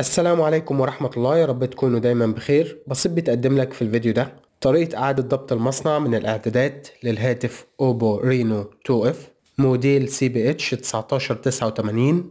السلام عليكم ورحمة الله يا رب تكونوا دايما بخير بسيط بتقدم لك في الفيديو ده طريقة إعادة ضبط المصنع من الإعدادات للهاتف أوبو رينو 2F موديل سي بي اتش 1989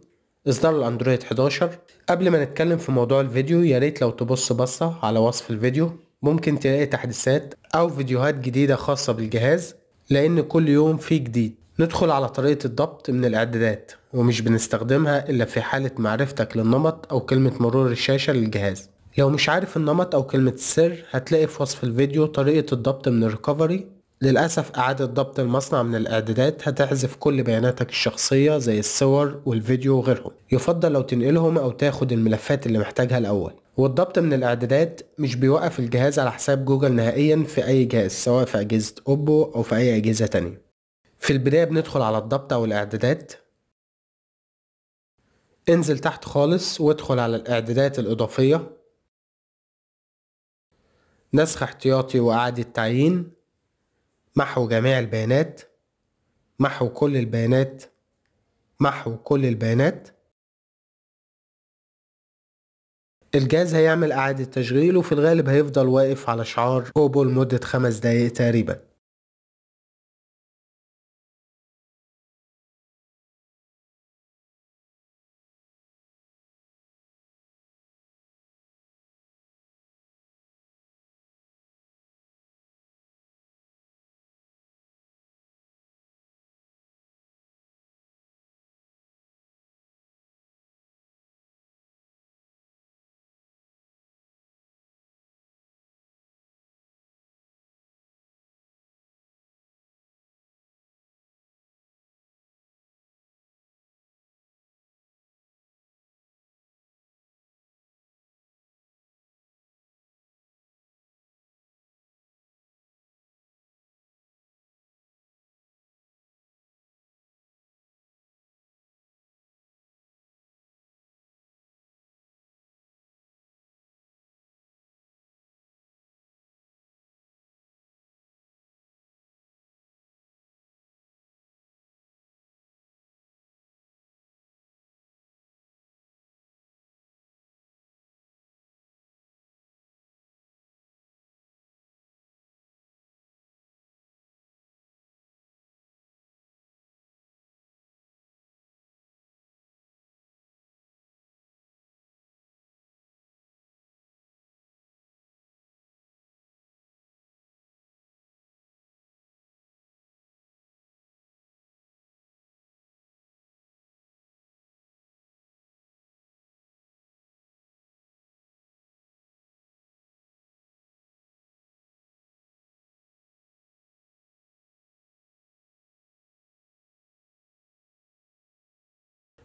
إصدار الأندرويد 11 قبل ما نتكلم في موضوع الفيديو يا ريت لو تبص بصة على وصف الفيديو ممكن تلاقي تحديثات أو فيديوهات جديدة خاصة بالجهاز لأن كل يوم فيه جديد ندخل على طريقة الضبط من الإعدادات ومش بنستخدمها إلا في حالة معرفتك للنمط أو كلمة مرور الشاشة للجهاز لو مش عارف النمط أو كلمة السر هتلاقي في وصف الفيديو طريقة الضبط من الريكفري للأسف إعادة ضبط المصنع من الإعدادات هتحذف كل بياناتك الشخصية زي الصور والفيديو وغيرهم يفضل لو تنقلهم أو تاخد الملفات اللي محتاجها الأول والضبط من الإعدادات مش بيوقف الجهاز على حساب جوجل نهائيا في أي جهاز سواء في أجهزة أوبو أو في أي أجهزة تانية في البداية بندخل على الضبط أو الإعدادات انزل تحت خالص وادخل على الإعدادات الإضافية نسخ احتياطي وإعادة تعيين محو جميع البيانات محو كل البيانات محو كل البيانات الجهاز هيعمل إعادة تشغيل وفي الغالب هيفضل واقف على شعار قبل مدة خمس دقايق تقريباً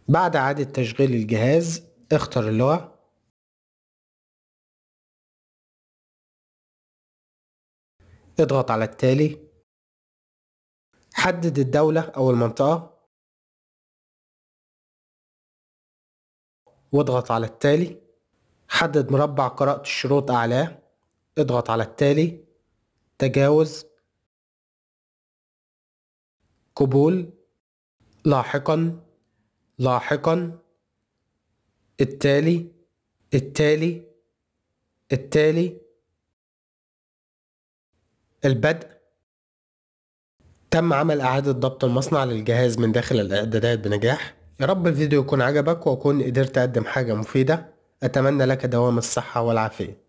بعد إعادة تشغيل الجهاز اختر اللغة اضغط على التالي حدد الدولة أو المنطقة واضغط على التالي حدد مربع قراءة الشروط أعلاه اضغط على التالي تجاوز قبول لاحقا لاحقا التالي التالي التالي البدء تم عمل إعادة ضبط المصنع للجهاز من داخل الإعدادات بنجاح يا رب الفيديو يكون عجبك وأكون قدرت أقدم حاجة مفيدة أتمنى لك دوام الصحة والعافية